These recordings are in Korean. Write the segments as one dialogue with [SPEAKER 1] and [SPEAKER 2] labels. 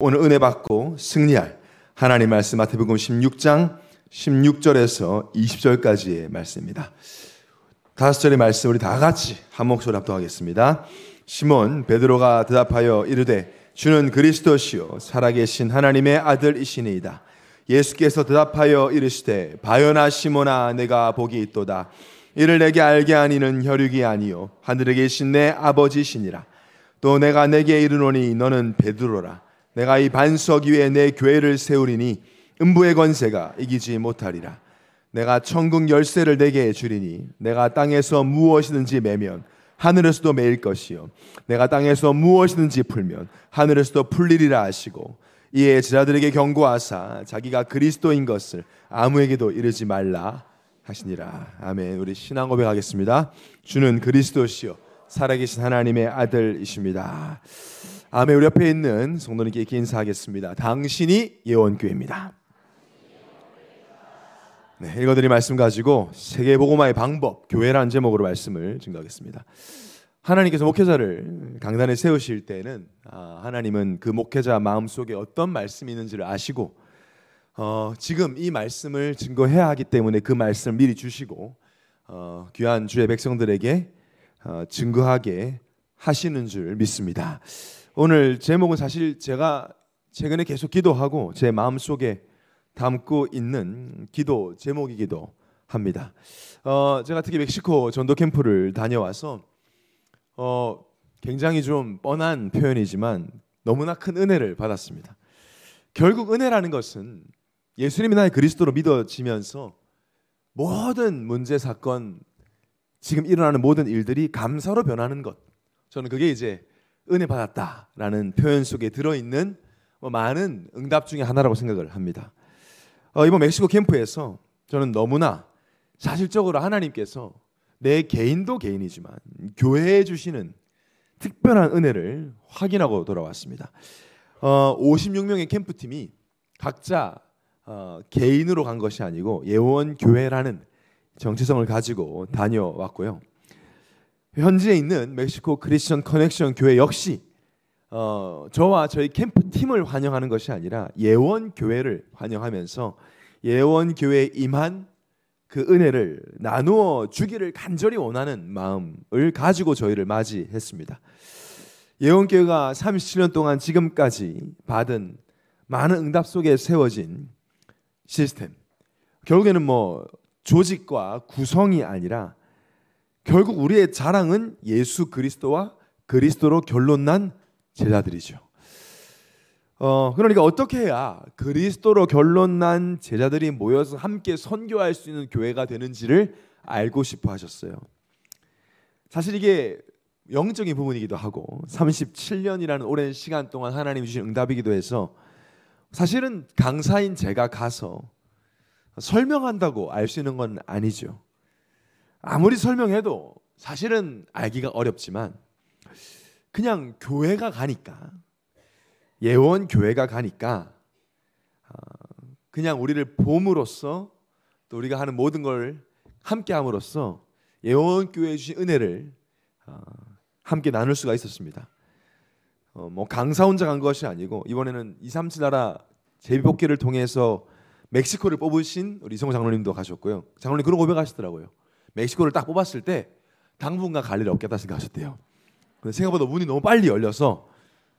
[SPEAKER 1] 오늘 은혜 받고 승리할 하나님 말씀 마태복음 16장 16절에서 20절까지의 말씀입니다. 다섯 절의 말씀 우리 다 같이 한 목소리 합동하겠습니다. 시몬 베드로가 대답하여 이르되 주는 그리스도시요 살아계신 하나님의 아들이시니이다. 예수께서 대답하여 이르시되 바요나 시몬아 내가 복이 있도다. 이를 내게 알게 하니는 혈육이 아니요 하늘에 계신 내 아버지시니라. 또 내가 내게 이르노니 너는 베드로라. 내가 이 반석 위에 내 교회를 세우리니 음부의 권세가 이기지 못하리라. 내가 천국 열쇠를 내게 주리니 내가 땅에서 무엇이든지 매면 하늘에서도 매일 것이요 내가 땅에서 무엇이든지 풀면 하늘에서도 풀리리라 하시고 이에 제자들에게 경고하사 자기가 그리스도인 것을 아무에게도 이르지 말라 하시니라. 아멘. 우리 신앙 고백하겠습니다. 주는 그리스도시요 살아계신 하나님의 아들이십니다. 아멘. 우리 옆에 있는 성도님께 이렇게 인사하겠습니다. 당신이 예원교회입니다. 네, 읽어드릴 말씀 가지고 세계보고마의 방법, 교회라는 제목으로 말씀을 증거하겠습니다. 하나님께서 목회자를 강단에 세우실 때는 아, 하나님은 그 목회자 마음속에 어떤 말씀이 있는지를 아시고 어, 지금 이 말씀을 증거해야 하기 때문에 그 말씀을 미리 주시고 어, 귀한 주의 백성들에게 어, 증거하게 하시는 줄 믿습니다. 오늘 제목은 사실 제가 최근에 계속 기도하고 제 마음 속에 담고 있는 기도 제목이기도 합니다. 어, 제가 특히 멕시코 전도 캠프를 다녀와서 어, 굉장히 좀 뻔한 표현이지만 너무나 큰 은혜를 받았습니다. 결국 은혜라는 것은 예수님이 나의 그리스도로 믿어지면서 모든 문제 사건 지금 일어나는 모든 일들이 감사로 변하는 것. 저는 그게 이제 은혜 받았다라는 표현 속에 들어있는 뭐 많은 응답 중의 하나라고 생각을 합니다. 어, 이번 멕시코 캠프에서 저는 너무나 사실적으로 하나님께서 내 개인도 개인이지만 교회에 주시는 특별한 은혜를 확인하고 돌아왔습니다. 어, 56명의 캠프팀이 각자 어, 개인으로 간 것이 아니고 예원 교회라는 정체성을 가지고 다녀왔고요. 현지에 있는 멕시코 크리스천 커넥션 교회 역시 어, 저와 저희 캠프 팀을 환영하는 것이 아니라 예원 교회를 환영하면서 예원 교회에 임한 그 은혜를 나누어 주기를 간절히 원하는 마음을 가지고 저희를 맞이했습니다. 예원 교회가 37년 동안 지금까지 받은 많은 응답 속에 세워진 시스템. 결국에는 뭐 조직과 구성이 아니라 결국 우리의 자랑은 예수 그리스도와 그리스도로 결론난 제자들이죠. 어, 그러니까 어떻게 해야 그리스도로 결론난 제자들이 모여서 함께 선교할 수 있는 교회가 되는지를 알고 싶어 하셨어요. 사실 이게 영적인 부분이기도 하고 37년이라는 오랜 시간 동안 하나님 주신 응답이기도 해서 사실은 강사인 제가 가서 설명한다고 알 수 있는 건 아니죠. 아무리 설명해도 사실은 알기가 어렵지만 그냥 교회가 가니까 예원 교회가 가니까 어, 그냥 우리를 봄으로써 또 우리가 하는 모든 걸 함께함으로써 예원 교회 주신 은혜를 어, 함께 나눌 수가 있었습니다. 어, 뭐 강사 혼자 간 것이 아니고 이번에는 2, 3, 지나라 재비복귀를 통해서 멕시코를 뽑으신 우리 이성호 장로님도 가셨고요. 장로님 그런 고백하시더라고요. 멕시코를 딱 뽑았을 때 당분간 갈 일이 없겠다 생각하셨대요. 근데 생각보다 문이 너무 빨리 열려서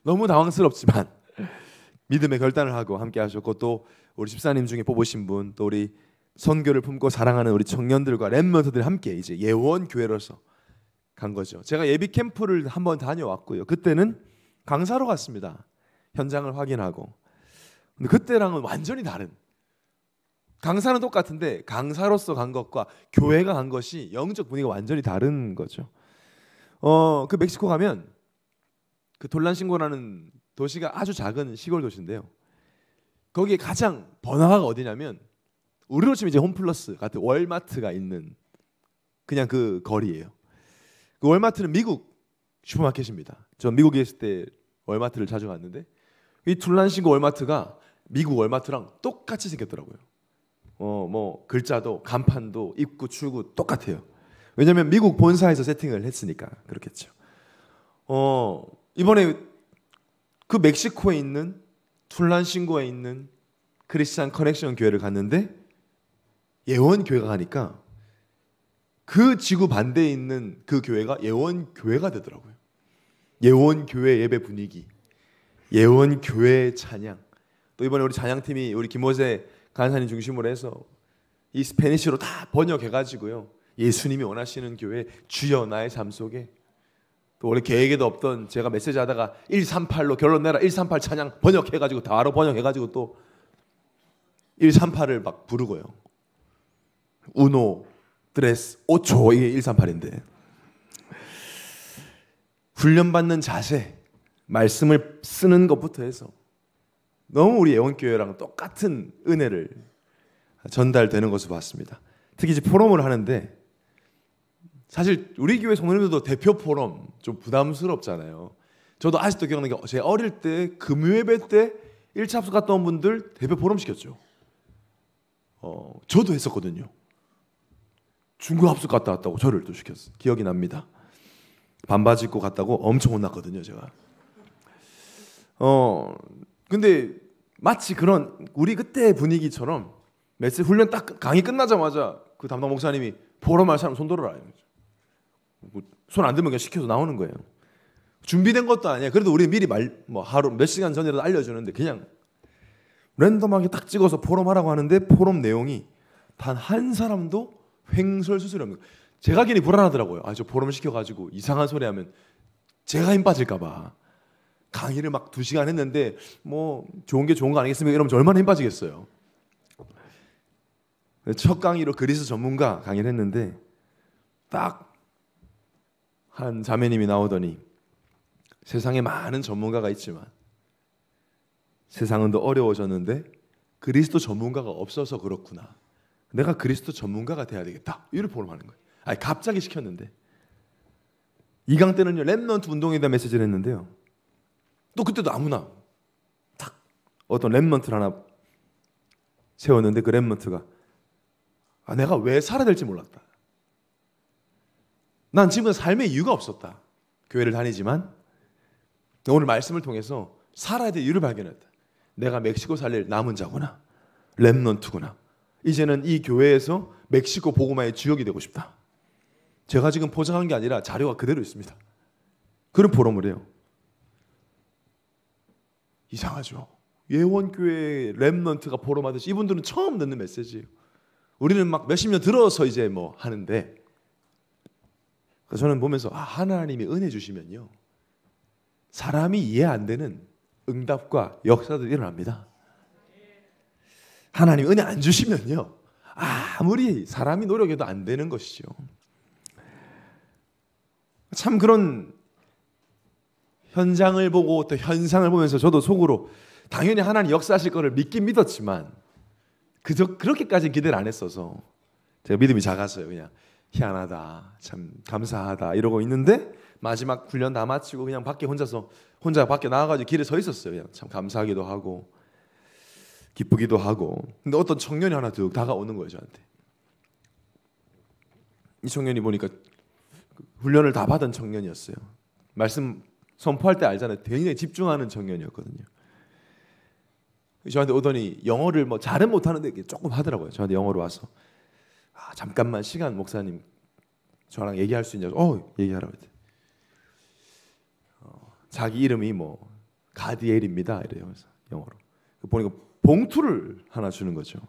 [SPEAKER 1] 너무 당황스럽지만 믿음의 결단을 하고 함께 하셨고 또 우리 집사님 중에 뽑으신 분 또 우리 선교를 품고 사랑하는 우리 청년들과 랩런트들 함께 이제 예원 교회로서 간 거죠. 제가 예비 캠프를 한번 다녀왔고요. 그때는 강사로 갔습니다. 현장을 확인하고. 근데 그때랑은 완전히 다른 강사는 똑같은데 강사로서 간 것과 교회가 간 것이 영적 분위기가 완전히 다른 거죠. 어, 그 멕시코 가면 그 돌란신고라는 도시가 아주 작은 시골 도시인데요. 거기에 가장 번화가가 어디냐면 우리로 치면 이제 홈플러스 같은 월마트가 있는 그냥 그 거리예요. 그 월마트는 미국 슈퍼마켓입니다. 저 미국에 있을 때 월마트를 자주 갔는데 이 둘란신고 월마트가 미국 월마트랑 똑같이 생겼더라고요. 어, 뭐 글자도 간판도 입구 출구 똑같아요. 왜냐하면 미국 본사에서 세팅을 했으니까 그렇겠죠. 어, 이번에 그 멕시코에 있는 툴란 신고에 있는 크리스찬 커넥션 교회를 갔는데 예원 교회가 가니까 그 지구 반대에 있는 그 교회가 예원 교회가 되더라고요. 예원 교회 예배 분위기, 예원 교회 찬양. 또 이번에 우리 찬양팀이 우리 김호재 간사님 중심으로 해서 이 스페니쉬로 다 번역해 가지고요. 예수님이 원하시는 교회 주여 나의 삶 속에 또 원래 계획에도 없던 제가 메시지 하다가 138로 결론 내라 138 찬양 번역해 가지고 다로 번역해 가지고 또 138을 막 부르고요. 우노 드레스 5초 이게 138인데 훈련받는 자세 말씀을 쓰는 것부터 해서 너무 우리 예원교회랑 똑같은 은혜를 전달되는 것을 봤습니다. 특히 이제 포럼을 하는데 사실 우리 교회 성도님들도 대표 포럼 좀 부담스럽잖아요. 저도 아직도 기억나는 게제 어릴 때 금요예배 때 1차 합숙 갔다 분들 대표 포럼 시켰죠. 어, 저도 했었거든요. 중국 합숙 갔다 왔다고 저를 또 시켰어. 기억이 납니다. 반바지 입고 갔다고 엄청 혼났거든요, 제가. 어, 근데 마치 그런 우리 그때 분위기처럼 메시 훈련 딱 강의 끝나자마자 그 담당 목사님이 보러 말 사람 손 들어라. 뭐 손안 들면 그냥 시켜서 나오는 거예요. 준비된 것도 아니야. 그래도 우리 미리 말, 뭐 하루 몇 시간 전이라도 알려주는데 그냥 랜덤하게 딱 찍어서 포럼하라고 하는데 포럼 내용이 단 한 사람도 횡설수설 없는 제가 괜히 불안하더라고요. 아, 저 포럼 시켜가지고 이상한 소리 하면 제가 힘 빠질까봐. 강의를 막 두 시간 했는데 뭐 좋은 게 좋은 거 아니겠습니까? 이러면 얼마나 힘 빠지겠어요. 첫 강의로 그리스 전문가 강의를 했는데 딱 한 자매님이 나오더니 세상에 많은 전문가가 있지만 세상은 더 어려워졌는데 그리스도 전문가가 없어서 그렇구나. 내가 그리스도 전문가가 돼야 되겠다. 이를 포럼하는 거예요. 아니 갑자기 시켰는데 이 강 때는요 랩넌트 운동에 대한 메시지를 했는데요. 또 그때도 아무나 딱 어떤 랩먼트를 하나 세웠는데 그 랩먼트가 아, 내가 왜 살아야 될지 몰랐다. 난 지금은 삶의 이유가 없었다. 교회를 다니지만 오늘 말씀을 통해서 살아야 될 이유를 발견했다. 내가 멕시코 살릴 남은 자구나. 랩넌트구나. 이제는 이 교회에서 멕시코 보고마의 주역이 되고 싶다. 제가 지금 포장한 게 아니라 자료가 그대로 있습니다. 그런 포럼을 해요. 이상하죠. 예원교회 랩넌트가 보름하듯이 이분들은 처음 듣는 메시지예요. 우리는 막 몇십 년 들어서 이제 뭐 하는데 그러니까 저는 보면서 아, 하나님이 은혜 주시면요. 사람이 이해 안 되는 응답과 역사들이 일어납니다. 하나님 은혜 안 주시면요. 아무리 사람이 노력해도 안 되는 것이죠. 참 그런 현장을 보고 또 현상을 보면서 저도 속으로 당연히 하나님 역사하실 거를 믿긴 믿었지만 그저 그렇게까지 기대를 안 했어서 제가 믿음이 작았어요. 그냥 희한하다, 참 감사하다 이러고 있는데 마지막 훈련 다 마치고 그냥 밖에 혼자서 혼자 밖에 나와가지고 길에 서 있었어요. 그냥 참 감사하기도 하고 기쁘기도 하고. 근데 어떤 청년이 하나 쭉 다가오는 거예요 저한테. 이 청년이 보니까 훈련을 다 받은 청년이었어요. 말씀 선포할 때 알잖아요. 굉장히 집중하는 청년이었거든요. 저한테 오더니 영어를 뭐 잘은 못하는데 조금 하더라고요. 저한테 영어로 와서 아, 잠깐만 시간 목사님 저랑 얘기할 수 있냐고 어 얘기하라고 어, 자기 이름이 뭐 가디엘입니다 이래요 그래서 영어로 그 보니까 봉투를 하나 주는 거죠.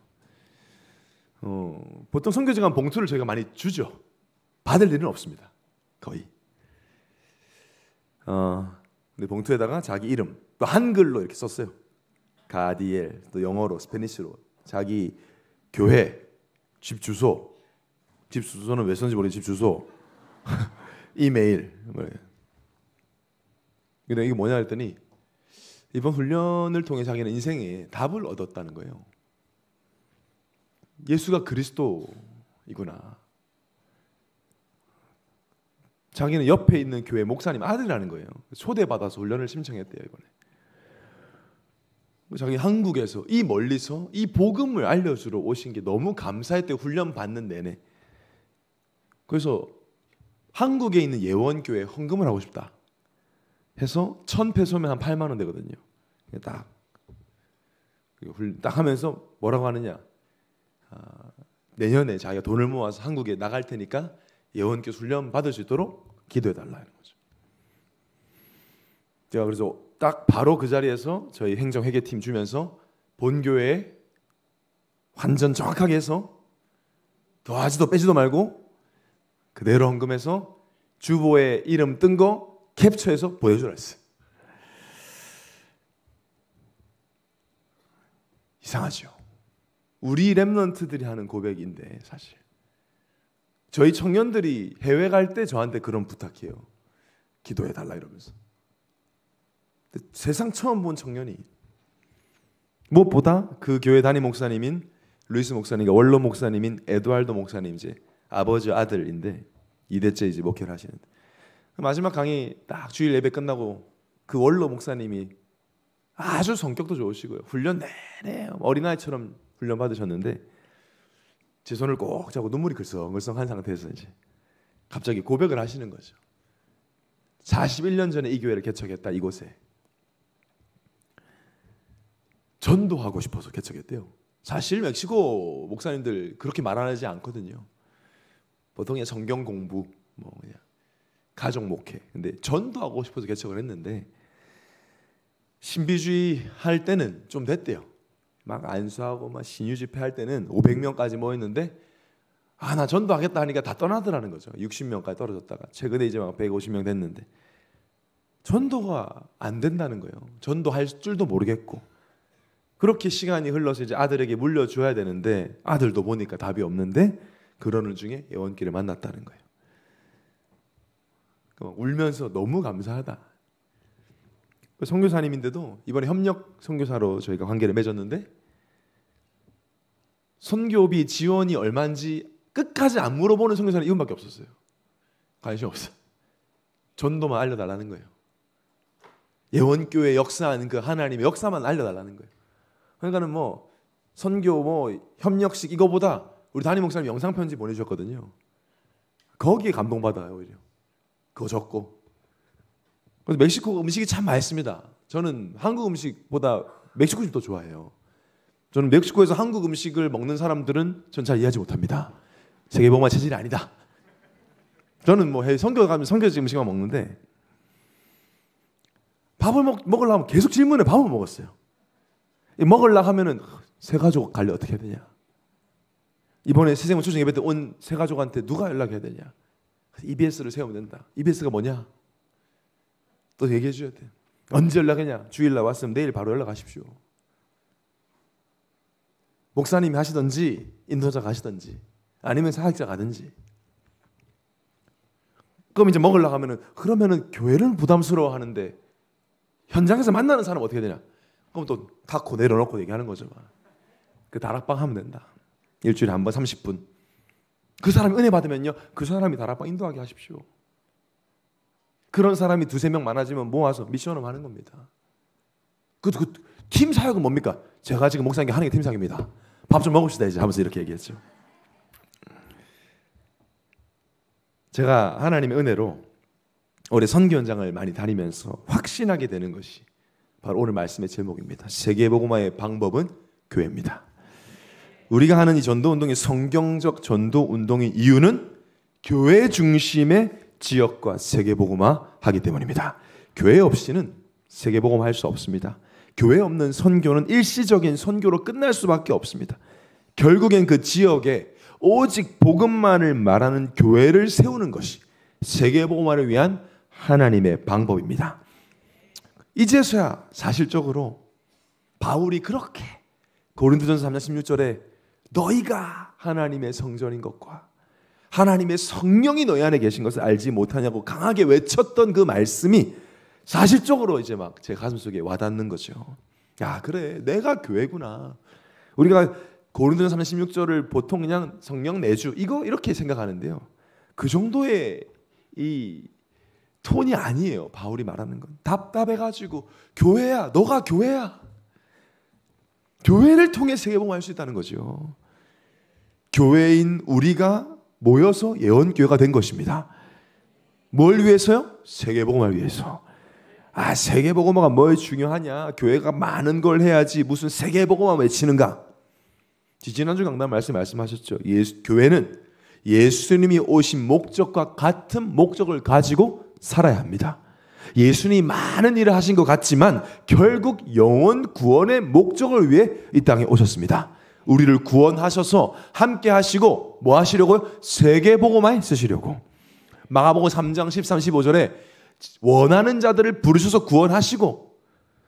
[SPEAKER 1] 어, 보통 선교지간 봉투를 저희가 많이 주죠. 받을 일은 없습니다. 거의. 어, 근데 봉투에다가 자기 이름 또 한글로 이렇게 썼어요. 가디엘 또 영어로 스페니시로 자기 교회 집 주소 집 주소는 왜 썼는지 모르겠집 주소 이메일 뭐예 근데 이게 뭐냐 했더니 이번 훈련을 통해 자기는 인생에 답을 얻었다는 거예요. 예수가 그리스도이구나. 자기는 옆에 있는 교회 목사님 아들이라는 거예요. 초대받아서 훈련을 신청했대요 이번에. 자기 한국에서 이 멀리서 이 복음을 알려주러 오신 게 너무 감사했대 훈련 받는 내내. 그래서 한국에 있는 예원교회 헌금을 하고 싶다. 해서 천 페소면 한 8만 원 되거든요. 딱. 딱 하면서 뭐라고 하느냐. 아, 내년에 자기가 돈을 모아서 한국에 나갈 테니까 예원교 훈련 받을 수 있도록 기도해 달라는 거죠. 제가 그래서 딱 바로 그 자리에서 저희 행정 회계팀 주면서 본교회에 전 정확하게 해서 더하지도 빼지도 말고 그대로 헌금해서 주보의 이름 뜬 거 캡처해서 보여주라 했어요. 이상하죠. 우리 랩런트들이 하는 고백인데 사실 저희 청년들이 해외 갈 때 저한테 그런 부탁해요. 기도해 달라 이러면서. 세상 처음 본 청년이 무엇보다 그 교회 단임 목사님인 루이스 목사님과 원로 목사님인 에드왈드 목사님 이제 아버지 아들인데 이대째 이제 목회를 하시는데 그 마지막 강의 딱 주일 예배 끝나고 그 원로 목사님이 아주 성격도 좋으시고요 훈련 내내 어린아이처럼 훈련 받으셨는데 제 손을 꼭 잡고 눈물이 글썽글썽한 상태에서 이제 갑자기 고백을 하시는 거죠. 41년 전에 이 교회를 개척했다 이곳에 전도하고 싶어서 개척했대요. 사실 멕시코 목사님들 그렇게 말하지 않거든요. 보통 의 성경 공부 뭐 그냥 가정 목회. 근데 전도하고 싶어서 개척을 했는데 신비주의 할 때는 좀 됐대요. 막 안수하고 막 신유 집회할 때는 500명까지 모였는데 아 나 전도하겠다 하니까 다 떠나더라는 거죠. 60명까지 떨어졌다가 최근에 이제 막 150명 됐는데 전도가 안 된다는 거예요. 전도할 줄도 모르겠고 그렇게 시간이 흘러서 이제 아들에게 물려줘야 되는데 아들도 보니까 답이 없는데 그러는 중에 애원기를 만났다는 거예요. 그러니까 울면서 너무 감사하다. 그 선교사님인데도 이번에 협력 선교사로 저희가 관계를 맺었는데 선교비 지원이 얼마인지 끝까지 안 물어보는 선교사는 이분밖에 없었어요. 관심 없어. 전도만 알려달라는 거예요. 예원교회 역사하는 그 하나님의 역사만 알려달라는 거예요. 그러니까는 뭐 선교 뭐 협력식 이거보다 우리 담임 목사님 영상 편지 보내주셨거든요. 거기에 감동받아요 오히려. 그거 적고 그래서 멕시코 음식이 참 맛있습니다. 저는 한국 음식보다 멕시코 집도 좋아해요. 저는 멕시코에서 한국 음식을 먹는 사람들은 전 잘 이해하지 못합니다. 세계보마 체질이 아니다. 저는 뭐해성 선교 가면 성교지 음식만 먹는데 밥을 먹, 먹으려면 계속 질문해 밥을 먹었어요. 먹으려 하면은 세 가족 관리 어떻게 해야 되냐? 이번에 새생물 초청 예배 때온세 가족한테 누가 연락해야 되냐? EBS를 세우면 된다. EBS가 뭐냐? 또 얘기해 주셔야 돼. 언제 연락했냐? 주일 날 왔으면 내일 바로 연락하십시오. 목사님이 하시든지 인도자 가시든지 아니면 사역자 가든지. 그럼 이제 먹으려고 하면그러면 교회를 부담스러워 하는데 현장에서 만나는 사람 어떻게 되냐? 그럼 또 닫고 내려놓고 얘기하는 거죠. 그 다락방 하면 된다. 일주일에 한번 30분. 그 사람이 은혜 받으면요. 그 사람이 다락방 인도하게 하십시오. 그런 사람이 두세 명 많아지면 모아서 미션을 하는 겁니다. 그, 그, 팀 사역은 뭡니까? 제가 지금 목사님 하는 게 팀 사역입니다. 밥 좀 먹읍시다 이제 하면서 이렇게 얘기했죠. 제가 하나님의 은혜로 올해 선교 현장을 많이 다니면서 확신하게 되는 것이 바로 오늘 말씀의 제목입니다. 세계 복음화의 방법은 교회입니다. 우리가 하는 이 전도 운동이 성경적 전도 운동인 이유는 교회 중심의 지역과 세계복음화 하기 때문입니다. 교회 없이는 세계복음화 할 수 없습니다. 교회 없는 선교는 일시적인 선교로 끝날 수밖에 없습니다. 결국엔 그 지역에 오직 복음만을 말하는 교회를 세우는 것이 세계복음화를 위한 하나님의 방법입니다. 이제서야 사실적으로 바울이 그렇게 고린도전서 3장 16절에 너희가 하나님의 성전인 것과 하나님의 성령이 너희 안에 계신 것을 알지 못하냐고 강하게 외쳤던 그 말씀이 사실적으로 이제 막 제 가슴속에 와닿는 거죠. 야, 그래. 내가 교회구나. 우리가 고린도전 3 16절을 보통 그냥 성령 내주 이거 이렇게 생각하는데요. 그 정도의 이 톤이 아니에요. 바울이 말하는 건 답답해 가지고 교회야. 너가 교회야. 교회를 통해 세계복음할 수 있다는 거죠. 교회인 우리가 모여서 예언교회가 된 것입니다. 뭘 위해서요? 세계복음을 위해서. 아, 세계복음화가 뭐에 중요하냐? 교회가 많은 걸 해야지 무슨 세계복음화 외치는가? 지난주 강단 말씀 말씀하셨죠. 예수, 교회는 예수님이 오신 목적과 같은 목적을 가지고 살아야 합니다. 예수님이 많은 일을 하신 것 같지만 결국 영원 구원의 목적을 위해 이 땅에 오셨습니다. 우리를 구원하셔서 함께 하시고 뭐 하시려고요? 세계 복음화에 쓰시려고. 마가복음 3장 13, 15절에 원하는 자들을 부르셔서 구원하시고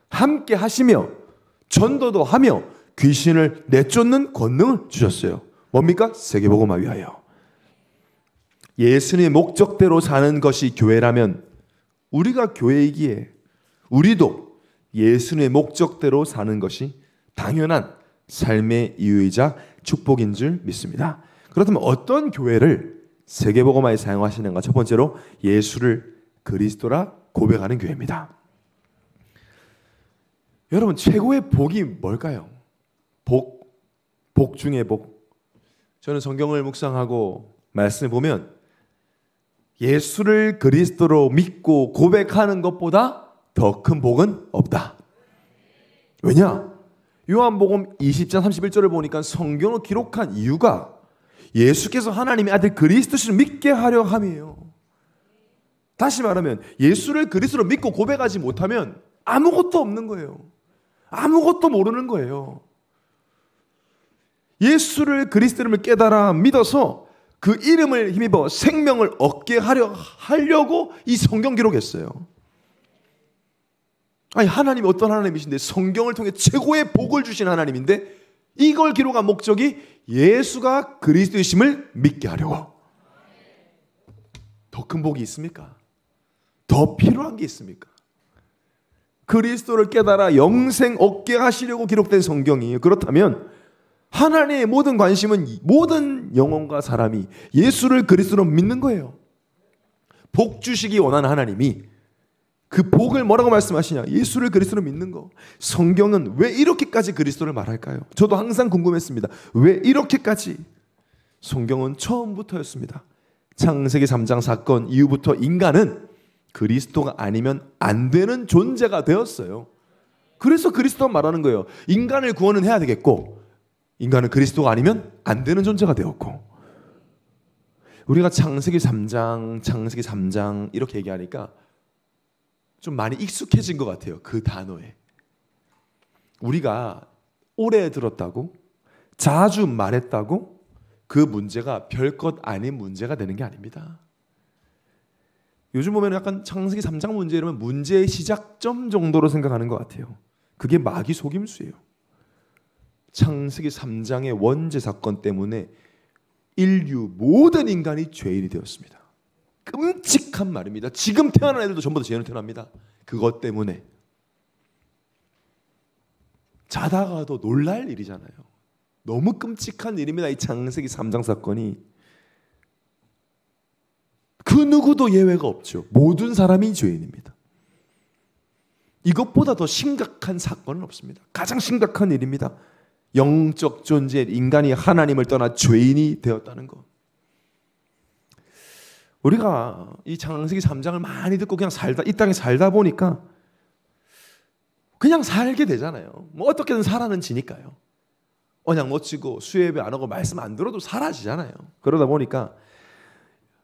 [SPEAKER 1] 함께 하시며 전도도 하며 귀신을 내쫓는 권능을 주셨어요. 뭡니까? 세계 복음화 위하여. 예수님의 목적대로 사는 것이 교회라면 우리가 교회이기에 우리도 예수님의 목적대로 사는 것이 당연한 삶의 이유이자 축복인 줄 믿습니다. 그렇다면 어떤 교회를 세계복음화에 사용하시는가? 첫 번째로 예수를 그리스도라 고백하는 교회입니다. 여러분 최고의 복이 뭘까요? 복, 복 중에 복. 저는 성경을 묵상하고 말씀을 보면 예수를 그리스도로 믿고 고백하는 것보다 더 큰 복은 없다. 왜냐? 요한복음 20장 31절을 보니까 성경을 기록한 이유가 예수께서 하나님의 아들 그리스도시를 믿게 하려 함이에요. 다시 말하면 예수를 그리스도로 믿고 고백하지 못하면 아무것도 없는 거예요. 아무것도 모르는 거예요. 예수를 그리스도를 깨달아 믿어서 그 이름을 힘입어 생명을 얻게 하려 하려고 이 성경 기록했어요. 아니 하나님이 어떤 하나님이신데 성경을 통해 최고의 복을 주신 하나님인데 이걸 기록한 목적이 예수가 그리스도이심을 믿게 하려고. 더 큰 복이 있습니까? 더 필요한 게 있습니까? 그리스도를 깨달아 영생 얻게 하시려고 기록된 성경이 에요 그렇다면 하나님의 모든 관심은 모든 영혼과 사람이 예수를 그리스도로 믿는 거예요. 복 주시기 원하는 하나님이 그 복을 뭐라고 말씀하시냐? 예수를 그리스도로 믿는 거. 성경은 왜 이렇게까지 그리스도를 말할까요? 저도 항상 궁금했습니다. 왜 이렇게까지? 성경은 처음부터였습니다. 창세기 3장 사건 이후부터 인간은 그리스도가 아니면 안 되는 존재가 되었어요. 그래서 그리스도 말하는 거예요. 인간을 구원은 해야 되겠고, 인간은 그리스도가 아니면 안 되는 존재가 되었고, 우리가 창세기 3장, 창세기 3장 이렇게 얘기하니까 좀 많이 익숙해진 것 같아요. 그 단어에. 우리가 오래 들었다고, 자주 말했다고, 그 문제가 별 것 아닌 문제가 되는 게 아닙니다. 요즘 보면 약간 창세기 3장 문제 이러면 문제의 시작점 정도로 생각하는 것 같아요. 그게 마귀 속임수예요. 창세기 3장의 원죄 사건 때문에 인류 모든 인간이 죄인이 되었습니다. 끔찍한 말입니다. 지금 태어난 애들도 전부 다죄인로 태어납니다. 그것 때문에 자다가도 놀랄 일이잖아요. 너무 끔찍한 일입니다. 이 장세기 3장 사건이 그 누구도 예외가 없죠. 모든 사람이 죄인입니다. 이것보다 더 심각한 사건은 없습니다. 가장 심각한 일입니다. 영적 존재 인간이 하나님을 떠나 죄인이 되었다는 것. 우리가 이 장세기 3장을 많이 듣고 그냥 살다, 이 땅에 살다 보니까 그냥 살게 되잖아요. 뭐 어떻게든 살아는 지니까요. 언약 못 지고 수예배 안 하고 말씀 안 들어도 사라지잖아요. 그러다 보니까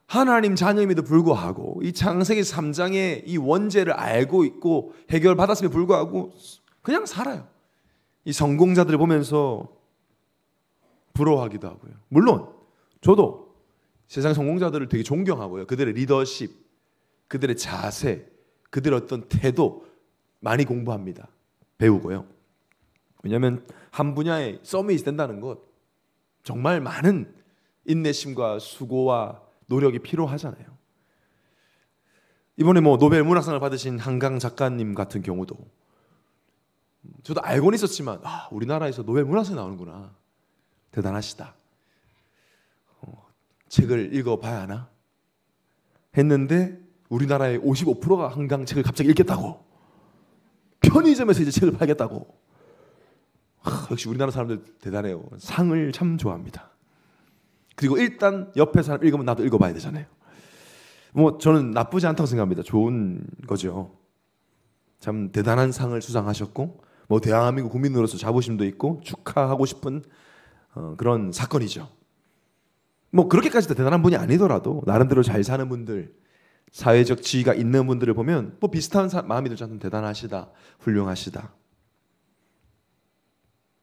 [SPEAKER 1] 하나님 자녀임에도 불구하고 이 창세기 3장의 이 원죄를 알고 있고 해결받았음에 불구하고 그냥 살아요. 이 성공자들을 보면서 부러워하기도 하고요. 물론 저도 세상 성공자들을 되게 존경하고요. 그들의 리더십, 그들의 자세, 그들의 어떤 태도 많이 공부합니다. 배우고요. 왜냐하면 한 분야에 썸밋이 된다는 것 정말 많은 인내심과 수고와 노력이 필요하잖아요. 이번에 뭐 노벨 문학상을 받으신 한강 작가님 같은 경우도 저도 알고는 있었지만 아, 우리나라에서 노벨 문학상 나오는구나 대단하시다 책을 읽어봐야 하나? 했는데 우리나라의 55%가 한강 책을 갑자기 읽겠다고. 편의점에서 이제 책을 팔겠다고. 아, 역시 우리나라 사람들 대단해요. 상을 참 좋아합니다. 그리고 일단 옆에 사람 읽으면 나도 읽어봐야 되잖아요. 뭐 저는 나쁘지 않다고 생각합니다. 좋은 거죠. 참 대단한 상을 수상하셨고 뭐 대한민국 국민으로서 자부심도 있고 축하하고 싶은 어, 그런 사건이죠. 뭐 그렇게까지 대단한 분이 아니더라도 나름대로 잘 사는 분들 사회적 지위가 있는 분들을 보면 뭐 비슷한 사, 마음이 들지 않으면 대단하시다 훌륭하시다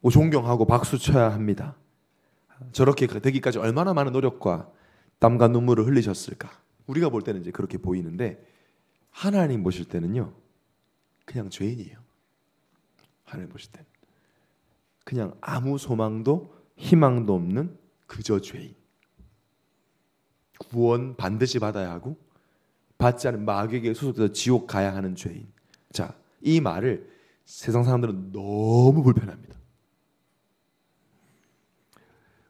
[SPEAKER 1] 뭐 존경하고 박수 쳐야 합니다 저렇게 그 되기까지 얼마나 많은 노력과 땀과 눈물을 흘리셨을까 우리가 볼 때는 이제 그렇게 보이는데 하나님 보실 때는요 그냥 죄인이에요 하나님 보실 때 그냥 아무 소망도 희망도 없는 그저 죄인 구원 반드시 받아야 하고 받지 않은 마귀에게 소속돼서 지옥 가야 하는 죄인. 자, 이 말을 세상 사람들은 너무 불편합니다.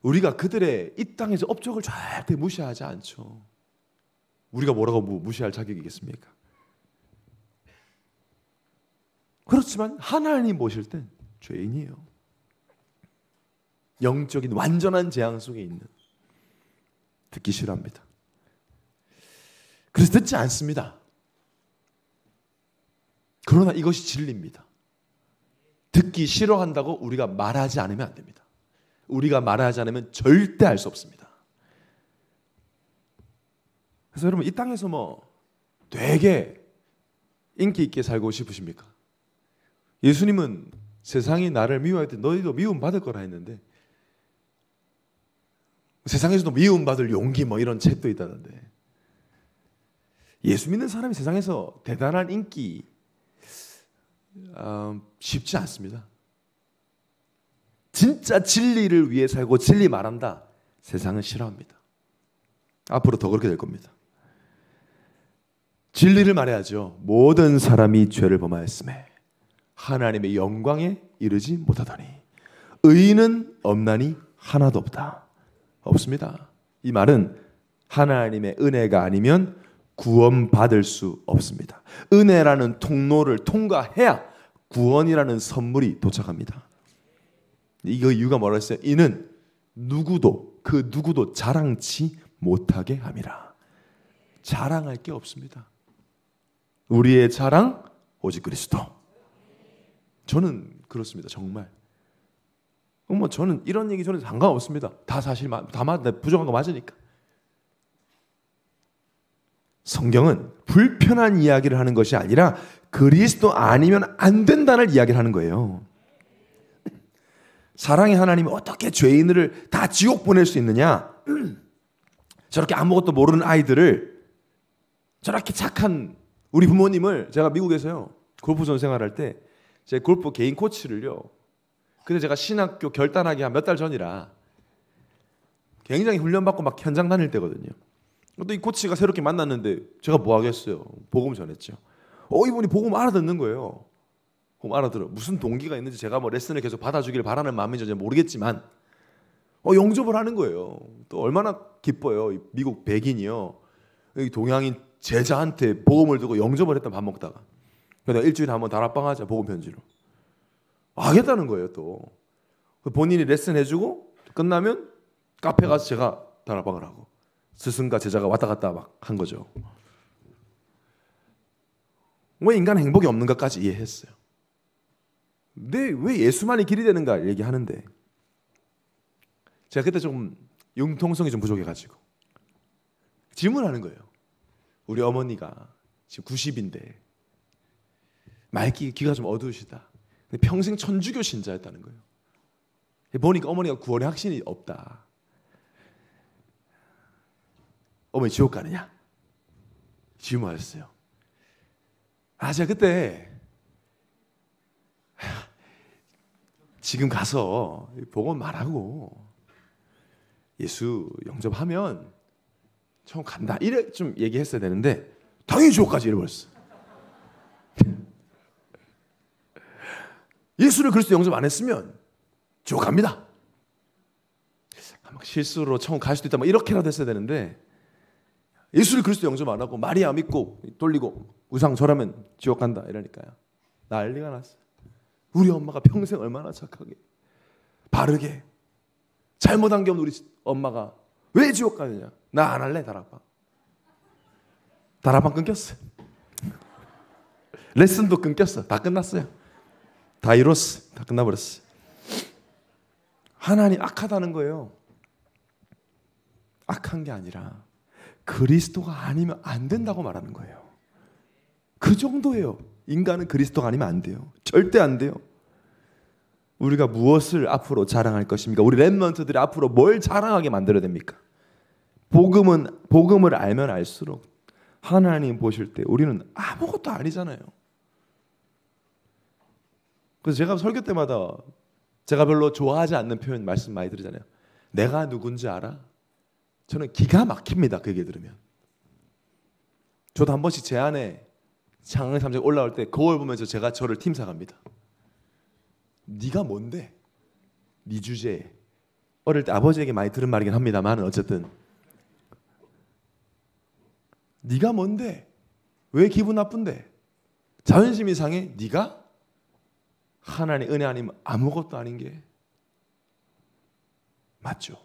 [SPEAKER 1] 우리가 그들의 이 땅에서 업적을 절대 무시하지 않죠. 우리가 뭐라고 무시할 자격이겠습니까? 그렇지만 하나님 보실 땐 죄인이에요. 영적인 완전한 재앙 속에 있는 듣기 싫어합니다. 그래서 듣지 않습니다. 그러나 이것이 진리입니다. 듣기 싫어한다고 우리가 말하지 않으면 안 됩니다. 우리가 말하지 않으면 절대 알 수 없습니다. 그래서 여러분 이 땅에서 뭐 되게 인기 있게 살고 싶으십니까? 예수님은 세상이 나를 미워할 때 너희도 미움 받을 거라 했는데 세상에서도 미움받을 뭐 용기 뭐 이런 책도 있다는데 예수 믿는 사람이 세상에서 대단한 인기 음, 쉽지 않습니다. 진짜 진리를 위해 살고 진리 말한다. 세상은 싫어합니다. 앞으로 더 그렇게 될 겁니다. 진리를 말해야죠. 모든 사람이 죄를 범하였음에 하나님의 영광에 이르지 못하더니 의인은 없나니 하나도 없다. 없습니다. 이 말은 하나님의 은혜가 아니면 구원받을 수 없습니다. 은혜라는 통로를 통과해야 구원이라는 선물이 도착합니다. 이거 이유가 뭐라 했어요? 이는 누구도 그 누구도 자랑치 못하게 함이라. 자랑할 게 없습니다. 우리의 자랑 오직 그리스도. 저는 그렇습니다. 정말 뭐 저는 이런 얘기 저는 상관없습니다. 다 사실 다 맞, 네, 부족한 거 맞으니까. 성경은 불편한 이야기를 하는 것이 아니라 그리스도 아니면 안 된다는 이야기를 하는 거예요. 사랑의 하나님이 어떻게 죄인을 다 지옥 보낼 수 있느냐? 저렇게 아무것도 모르는 아이들을 저렇게 착한 우리 부모님을 제가 미국에서요 골프 전 생활할 때 제 골프 개인 코치를요 근데 제가 신학교 결단하기 한 몇 달 전이라 굉장히 훈련받고 막 현장 다닐 때거든요. 또 이 코치가 새롭게 만났는데 제가 뭐 하겠어요? 복음 전했죠. 어 이분이 복음 알아듣는 거예요. 복음 알아들어. 무슨 동기가 있는지 제가 뭐 레슨을 계속 받아주길 바라는 마음인지 모르겠지만 어 영접을 하는 거예요. 또 얼마나 기뻐요. 미국 백인이요. 동양인 제자한테 복음을 두고 영접을 했던 밥 먹다가. 그러 일주일에 한번 다락방 하자 복음 편지로. 하겠다는 거예요 또 그 본인이 레슨 해주고 끝나면 카페 가서 제가 다락방을 하고 스승과 제자가 왔다 갔다 막 한 거죠. 왜 인간 행복이 없는가까지 이해했어요. 근데 네, 왜 예수만이 길이 되는가 얘기하는데 제가 그때 좀 융통성이 좀 부족해가지고 질문하는 거예요. 우리 어머니가 지금 90인데 말기 귀가 좀 어두우시다. 평생 천주교 신자였다는 거예요. 보니까 어머니가 구원의 확신이 없다. 어머니 지옥 가느냐? 질문하셨어요. 아, 제가 그때 지금 가서 복음 말하고 예수 영접하면 처음 간다. 이래 좀 얘기했어야 되는데 당연히 지옥까지 잃어버렸어. 예수를 그리스도 영접 안 했으면 지옥 갑니다. 실수로 처음 갈 수도 있다. 막 이렇게라도 했어야 되는데 예수를 그리스도 영접 안 하고 마리아 믿고 돌리고 우상 절하면 지옥 간다 이러니까요. 난리가 났어요. 우리 엄마가 평생 얼마나 착하게 바르게 잘못한 게 없는 우리 엄마가 왜 지옥 가느냐? 나 안 할래 다락방. 다락방 끊겼어요. 레슨도 끊겼어. 다 끝났어요. 다이로스 다 끝나버렸어. 하나님 악하다는 거예요. 악한 게 아니라 그리스도가 아니면 안 된다고 말하는 거예요. 그 정도예요. 인간은 그리스도가 아니면 안 돼요. 절대 안 돼요. 우리가 무엇을 앞으로 자랑할 것입니까? 우리 랩런트들이 앞으로 뭘 자랑하게 만들어야 됩니까? 복음은 복음을 알면 알수록 하나님 보실 때 우리는 아무것도 아니잖아요. 그래서 제가 설교 때마다 제가 별로 좋아하지 않는 표현 말씀 많이 드리잖아요 내가 누군지 알아? 저는 기가 막힙니다. 그 얘기 들으면. 저도 한 번씩 제 안에 장애 삼자 올라올 때 거울 보면서 제가 저를 팀사갑니다. 네가 뭔데? 네 주제에. 어릴 때 아버지에게 많이 들은 말이긴 합니다만 어쨌든 네가 뭔데? 왜 기분 나쁜데? 자존심이 상해? 네가? 하나님 은혜 아니면 아무것도 아닌 게 맞죠.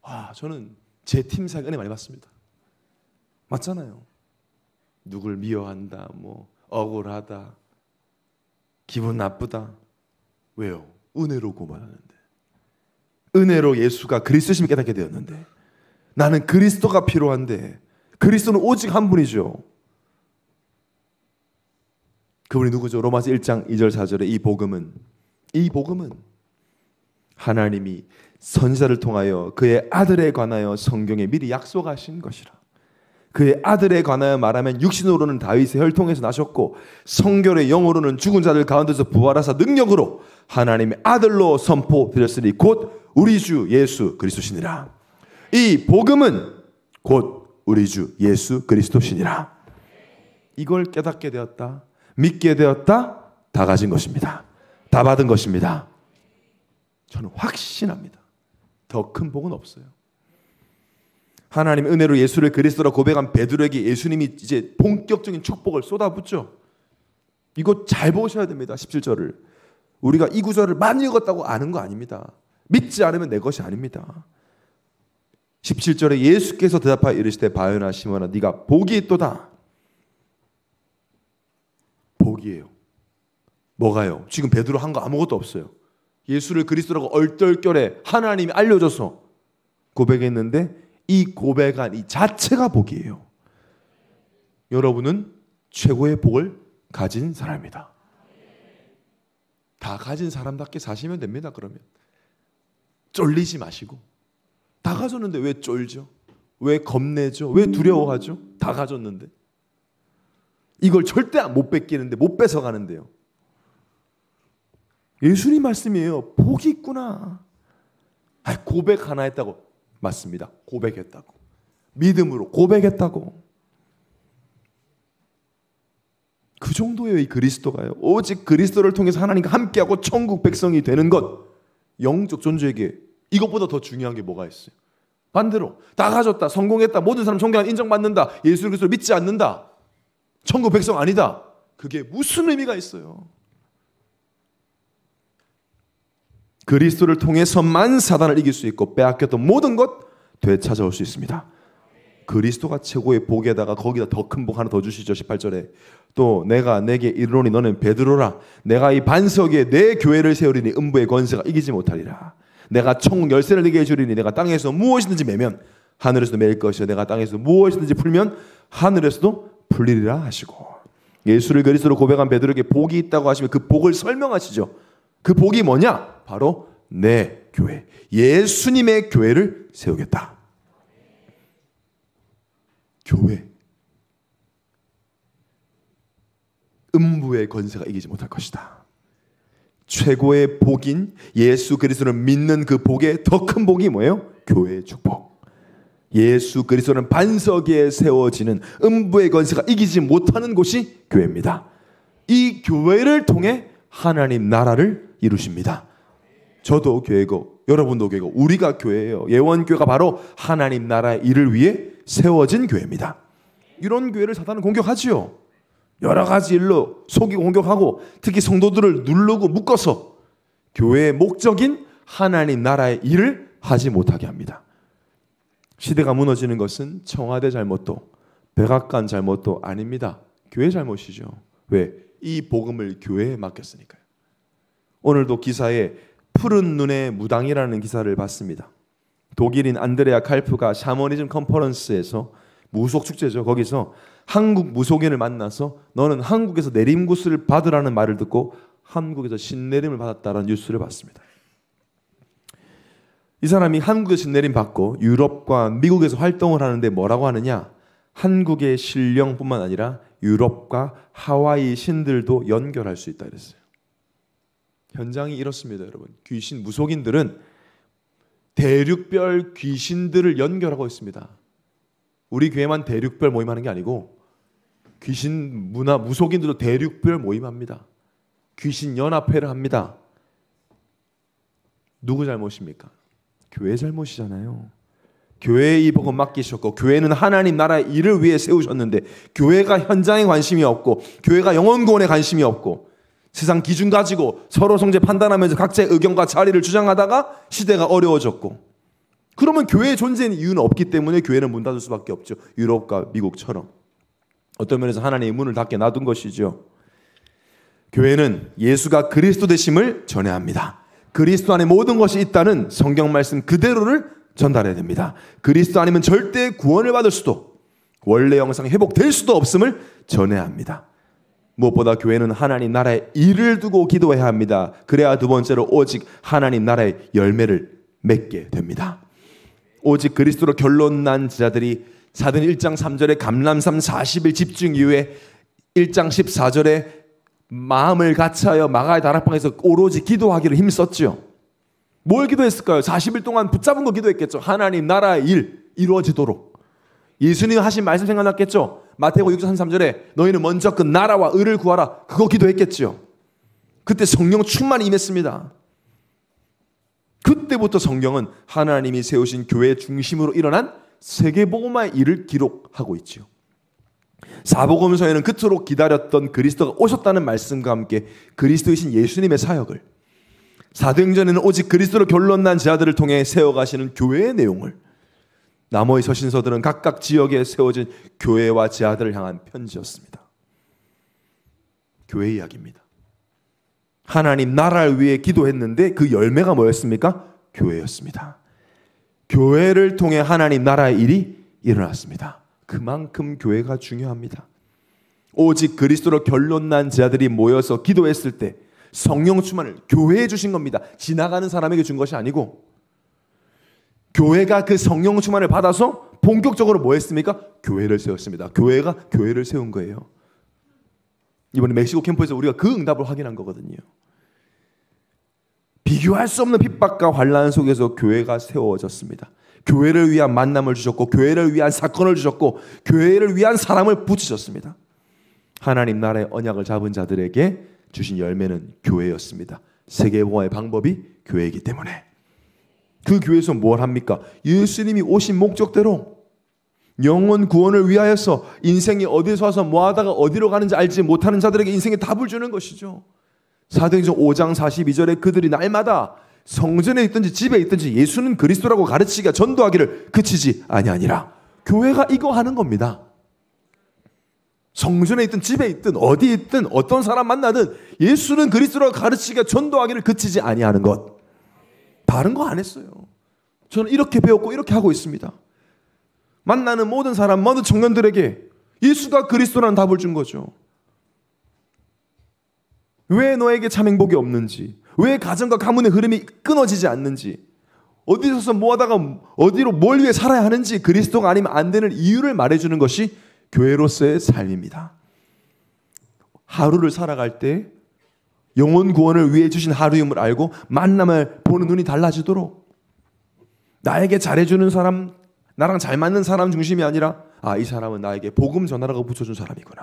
[SPEAKER 1] 아, 저는 제팀사 은혜 많이 받습니다. 맞잖아요. 누굴 미워한다, 뭐 억울하다, 기분 나쁘다. 왜요? 은혜로 고발하는데. 은혜로 예수가 그리스도심 깨닫게 되었는데. 나는 그리스도가 필요한데. 그리스도는 오직 한 분이죠. 그분이 누구죠? 로마서 1장 2절 4절에 이 복음은 이 복음은 하나님이 선사를 통하여 그의 아들에 관하여 성경에 미리 약속하신 것이라. 그의 아들에 관하여 말하면 육신으로는 다윗의 혈통에서 나셨고 성결의 영으로는 죽은 자들 가운데서 부활하사 능력으로 하나님의 아들로 선포되었으니 곧 우리 주 예수 그리스도시니라. 이 복음은 곧 우리 주 예수 그리스도시니라. 이걸 깨닫게 되었다. 믿게 되었다. 다 가진 것입니다. 다 받은 것입니다. 저는 확신합니다. 더 큰 복은 없어요. 하나님 은혜로 예수를 그리스도라 고백한 베드로에게 예수님이 이제 본격적인 축복을 쏟아붓죠. 이거 잘 보셔야 됩니다. 17절을. 우리가 이 구절을 많이 읽었다고 아는 거 아닙니다. 믿지 않으면 내 것이 아닙니다. 17절에 예수께서 대답하여 이르시되 바요나 시몬나 네가 복이 있도다. 복이에요. 뭐가요? 지금 베드로 한 거 아무것도 없어요. 예수를 그리스도라고 얼떨결에 하나님이 알려줘서 고백했는데 이 고백한 이 자체가 복이에요. 여러분은 최고의 복을 가진 사람이다. 다 가진 사람답게 사시면 됩니다. 그러면 쫄리지 마시고 다 가졌는데 왜 쫄죠? 왜 겁내죠? 왜 두려워하죠? 다 가졌는데. 이걸 절대 못 뺏기는데 못 뺏어가는데요. 예수님 말씀이에요. 복이 있구나. 고백 하나 했다고. 맞습니다. 고백했다고. 믿음으로 고백했다고. 그 정도예요, 이 그리스도가요. 오직 그리스도를 통해서 하나님과 함께하고 천국 백성이 되는 것. 영적 존재에게 이것보다 더 중요한 게 뭐가 있어요? 반대로 다 가졌다, 성공했다, 모든 사람 존경한 인정받는다, 예수 그리스도 믿지 않는다. 천국 백성 아니다. 그게 무슨 의미가 있어요? 그리스도를 통해서만 사단을 이길 수 있고 빼앗겼던 모든 것 되찾아올 수 있습니다. 그리스도가 최고의 복에다가 거기다 더 큰 복 하나 더 주시죠. 18절에. 또 내가 내게 이르노니 너는 베드로라. 내가 이 반석에 내 교회를 세우리니 음부의 권세가 이기지 못하리라. 내가 천국 열쇠를 내게 해주리니 내가 땅에서 무엇이든지 매면 하늘에서도 매일 것이요 내가 땅에서 무엇이든지 풀면 하늘에서도 풀리리라 하시고 예수를 그리스도로 고백한 베드로에게 복이 있다고 하시면 그 복을 설명하시죠. 그 복이 뭐냐? 바로 내 교회. 예수님의 교회를 세우겠다. 교회. 음부의 권세가 이기지 못할 것이다. 최고의 복인 예수 그리스도를 믿는 그 복의 더 큰 복이 뭐예요? 교회의 축복. 예수 그리스도는 반석 에 세워지는 음부의 권세가 이기지 못하는 곳이 교회입니다. 이 교회를 통해 하나님 나라를 이루십니다. 저도 교회고 여러분도 교회고 우리가 교회예요. 예원교회가 바로 하나님 나라의 일을 위해 세워진 교회입니다. 이런 교회를 사단은 공격하지요. 여러 가지 일로 속이 공격하고 특히 성도들을 누르고 묶어서 교회의 목적인 하나님 나라의 일을 하지 못하게 합니다. 시대가 무너지는 것은 청와대 잘못도 백악관 잘못도 아닙니다. 교회 잘못이죠. 왜? 이 복음을 교회에 맡겼으니까요. 오늘도 기사에 푸른 눈의 무당이라는 기사를 봤습니다. 독일인 안드레아 칼프가 샤머니즘 컨퍼런스에서 무속 축제죠. 거기서 한국 무속인을 만나서 너는 한국에서 내림굿을 받으라는 말을 듣고 한국에서 신내림을 받았다는 뉴스를 봤습니다. 이 사람이 한국에서 내림 받고 유럽과 미국에서 활동을 하는데 뭐라고 하느냐? 한국의 신령뿐만 아니라 유럽과 하와이 신들도 연결할 수 있다 그랬어요. 현장이 이렇습니다, 여러분. 귀신 무속인들은 대륙별 귀신들을 연결하고 있습니다. 우리 교회만 대륙별 모임하는 게 아니고 귀신 문화 무속인들도 대륙별 모임합니다. 귀신 연합회를 합니다. 누구 잘못입니까? 교회 잘못이잖아요. 교회의 복음 맡기셨고 교회는 하나님 나라의 일을 위해 세우셨는데 교회가 현장에 관심이 없고 교회가 영원 구원에 관심이 없고 세상 기준 가지고 서로 성제 판단하면서 각자의 의견과 자리를 주장하다가 시대가 어려워졌고 그러면 교회의 존재는 이유는 없기 때문에 교회는 문 닫을 수밖에 없죠. 유럽과 미국처럼 어떤 면에서 하나님의 문을 닫게 놔둔 것이죠. 교회는 예수가 그리스도 되심을 전해합니다. 그리스도 안에 모든 것이 있다는 성경 말씀 그대로를 전달해야 됩니다. 그리스도 아니면 절대 구원을 받을 수도 원래 영상 회복될 수도 없음을 전해야 합니다. 무엇보다 교회는 하나님 나라의 일을 두고 기도해야 합니다. 그래야 두 번째로 오직 하나님 나라의 열매를 맺게 됩니다. 오직 그리스도로 결론 난 자들이 사도행 1장 3절에 감람삼 40일 집중 이후에 1장 14절에 마음을 같이하여 마가의 다락방에서 오로지 기도하기를 힘썼지요. 뭘 기도했을까요? 40일 동안 붙잡은 거 기도했겠죠. 하나님 나라의 일 이루어지도록. 예수님 하신 말씀 생각났겠죠. 마태복 6장 33절에 너희는 먼저 그 나라와 의를 구하라. 그거 기도했겠지요. 그때 성령 충만이 임했습니다. 그때부터 성경은 하나님이 세우신 교회 중심으로 일어난 세계복음화의 일을 기록하고 있지요. 사복음서에는 그토록 기다렸던 그리스도가 오셨다는 말씀과 함께 그리스도이신 예수님의 사역을 사등전에는 오직 그리스도로 결론난 자들을 통해 세워가시는 교회의 내용을 나머지 서신서들은 각각 지역에 세워진 교회와 제아들을 향한 편지였습니다. 교회 이야기입니다. 하나님 나라를 위해 기도했는데 그 열매가 뭐였습니까? 교회였습니다. 교회를 통해 하나님 나라의 일이 일어났습니다. 그만큼 교회가 중요합니다. 오직 그리스도로 결론난 자들이 모여서 기도했을 때 성령 충만을 교회에 주신 겁니다. 지나가는 사람에게 준 것이 아니고 교회가 그 성령 충만을 받아서 본격적으로 뭐 했습니까? 교회를 세웠습니다. 교회가 교회를 세운 거예요. 이번에 멕시코 캠프에서 우리가 그 응답을 확인한 거거든요. 비교할 수 없는 핍박과 환란 속에서 교회가 세워졌습니다. 교회를 위한 만남을 주셨고 교회를 위한 사건을 주셨고 교회를 위한 사람을 붙이셨습니다. 하나님 나라의 언약을 잡은 자들에게 주신 열매는 교회였습니다. 세계화의 방법이 교회이기 때문에 그 교회에서 뭘 합니까? 예수님이 오신 목적대로 영원 구원을 위하여서 인생이 어디서 와서 뭐 하다가 어디로 가는지 알지 못하는 자들에게 인생의 답을 주는 것이죠. 사도행전 5장 42절에 그들이 날마다 성전에 있든지 집에 있든지 예수는 그리스도라고 가르치기가 전도하기를 그치지 아니하니라. 교회가 이거 하는 겁니다. 성전에 있든 집에 있든 어디 있든 어떤 사람 만나든 예수는 그리스도라고 가르치기가 전도하기를 그치지 아니하는 것. 다른 거 안 했어요. 저는 이렇게 배웠고 이렇게 하고 있습니다. 만나는 모든 사람, 모든 청년들에게 예수가 그리스도라는 답을 준 거죠. 왜 너에게 참 행복이 없는지, 왜 가정과 가문의 흐름이 끊어지지 않는지, 어디서서 뭐 하다가 어디로 뭘 위해 살아야 하는지 그리스도가 아니면 안 되는 이유를 말해주는 것이 교회로서의 삶입니다. 하루를 살아갈 때 영혼 구원을 위해 주신 하루임을 알고 만남을 보는 눈이 달라지도록 나에게 잘해주는 사람, 나랑 잘 맞는 사람 중심이 아니라 아, 이 사람은 나에게 복음 전하라고 붙여준 사람이구나.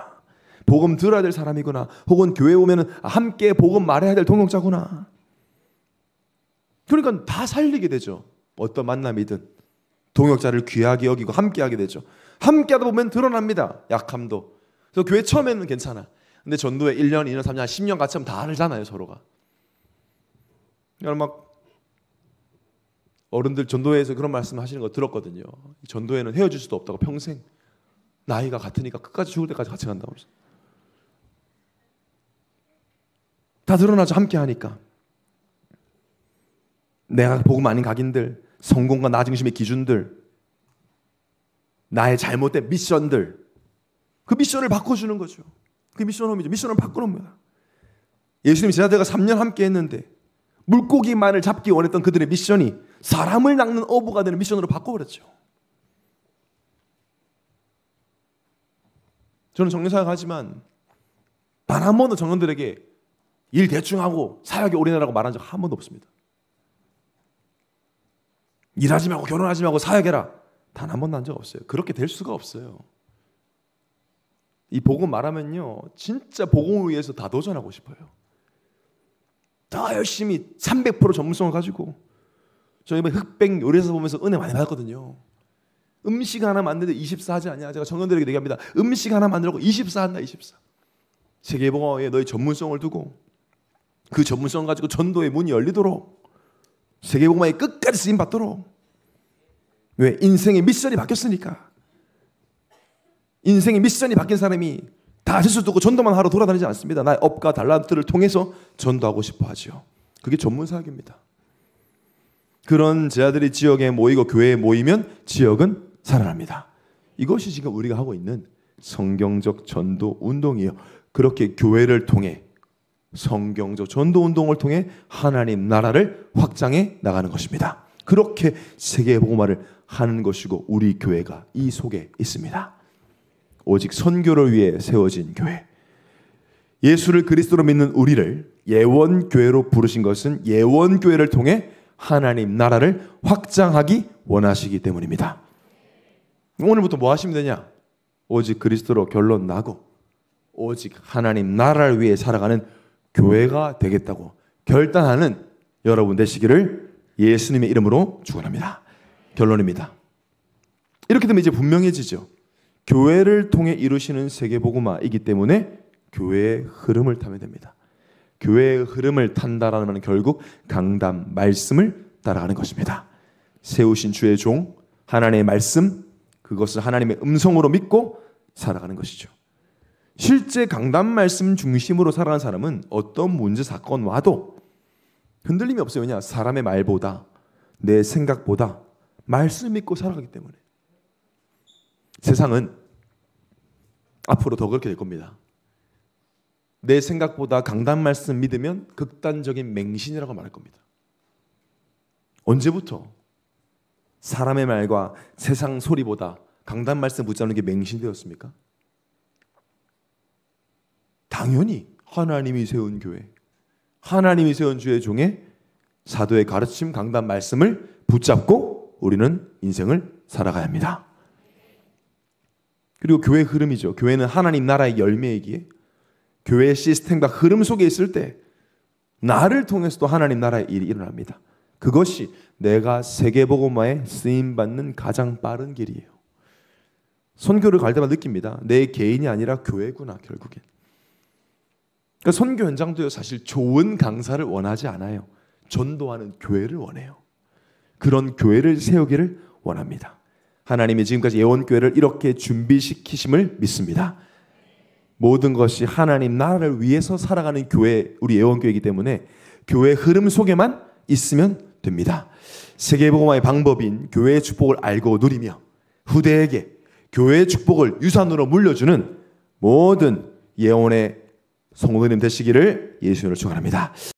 [SPEAKER 1] 복음 들어야 될 사람이구나. 혹은 교회 오면 함께 복음 말해야 될 동역자구나. 그러니까 다 살리게 되죠. 어떤 만남이든 동역자를 귀하게 여기고 함께하게 되죠. 함께하다 보면 드러납니다. 약함도. 그래서 교회 처음에는 괜찮아. 근데 전도에 1년, 2년, 3년, 10년 같이 하면 다 알잖아요, 서로가. 여러분막 그러니까 어른들 전도회에서 그런 말씀 하시는 거 들었거든요. 전도회는 헤어질 수도 없다고 평생 나이가 같으니까 끝까지 죽을 때까지 같이 간다고 그러죠. 다 드러나죠. 함께 하니까. 내가 복음 아닌 각인들, 성공과 나 중심의 기준들, 나의 잘못된 미션들, 그 미션을 바꿔주는 거죠. 그 미션 홈이죠. 미션을 바꾸는 거야. 예수님 제자들과 3년 함께 했는데 물고기만을 잡기 원했던 그들의 미션이 사람을 낚는 어부가 되는 미션으로 바꿔버렸죠. 저는 정년사역 하지만 단한 번도 청년들에게 일 대충하고 사역에 올인하라고 말한 적 한 번도 없습니다. 일하지 말고 결혼하지 말고 사역해라. 단 한 번도 한적 없어요. 그렇게 될 수가 없어요. 이 복음 말하면요. 진짜 복음을 위해서 다 도전하고 싶어요. 다 열심히 300% 전문성을 가지고 저 이번에 흑백 요리사 보면서 은혜 많이 받았거든요. 음식 하나 만드는데 24 하지 않냐? 제가 청년들에게 얘기합니다. 음식 하나 만들고 24 한다, 24. 세계보고에 너의 전문성을 두고 그 전문성 가지고 전도의 문이 열리도록 세계복음의 끝까지 쓰임 받도록 왜 인생의 미션이 바뀌었으니까 인생의 미션이 바뀐 사람이 다 실수 두고 전도만 하러 돌아다니지 않습니다. 나의 업과 달란트를 통해서 전도하고 싶어 하지요. 그게 전문 사학입니다 그런 제자들이 지역에 모이고 교회에 모이면 지역은 살아납니다. 이것이 지금 우리가 하고 있는 성경적 전도 운동이에요. 그렇게 교회를 통해 성경적 전도 운동을 통해 하나님 나라를 확장해 나가는 것입니다. 그렇게 세계 복음화를 하는 것이고 우리 교회가 이 속에 있습니다. 오직 선교를 위해 세워진 교회. 예수를 그리스도로 믿는 우리를 예원 교회로 부르신 것은 예원 교회를 통해 하나님 나라를 확장하기 원하시기 때문입니다. 오늘부터 뭐 하시면 되냐? 오직 그리스도로 결론 나고 오직 하나님 나라를 위해 살아가는 교회가 되겠다고 결단하는 여러분 되시기를 예수님의 이름으로 축원합니다. 결론입니다. 이렇게 되면 이제 분명해지죠. 교회를 통해 이루시는 세계복음화이기 때문에 교회의 흐름을 타면 됩니다. 교회의 흐름을 탄다라는 것은 결국 강단 말씀을 따라가는 것입니다. 세우신 주의 종 하나님의 말씀 그것을 하나님의 음성으로 믿고 살아가는 것이죠. 실제 강단 말씀 중심으로 살아가는 사람은 어떤 문제 사건 와도 흔들림이 없어요. 왜냐? 사람의 말보다 내 생각보다 말씀 믿고 살아가기 때문에. 세상은 앞으로 더 그렇게 될 겁니다. 내 생각보다 강단 말씀 믿으면 극단적인 맹신이라고 말할 겁니다. 언제부터 사람의 말과 세상 소리보다 강단 말씀 붙잡는 게 맹신되었습니까? 당연히 하나님이 세운 교회, 하나님이 세운 주의 종의 사도의 가르침, 강단 말씀을 붙잡고 우리는 인생을 살아가야 합니다. 그리고 교회 흐름이죠. 교회는 하나님 나라의 열매이기에 교회의 시스템과 흐름 속에 있을 때 나를 통해서도 하나님 나라의 일이 일어납니다. 그것이 내가 세계복음화에 쓰임 받는 가장 빠른 길이에요. 선교를 갈 때마다 느낍니다. 내 개인이 아니라 교회구나 결국엔. 그러니까 선교 현장도요 사실 좋은 강사를 원하지 않아요. 전도하는 교회를 원해요. 그런 교회를 세우기를 원합니다. 하나님이 지금까지 예원교회를 이렇게 준비시키심을 믿습니다. 모든 것이 하나님 나라를 위해서 살아가는 교회, 우리 예원교회이기 때문에 교회 흐름 속에만 있으면 됩니다. 세계복음화의 방법인 교회의 축복을 알고 누리며 후대에게 교회의 축복을 유산으로 물려주는 모든 예언의 성도님 되시기를 예수님으로 축원합니다.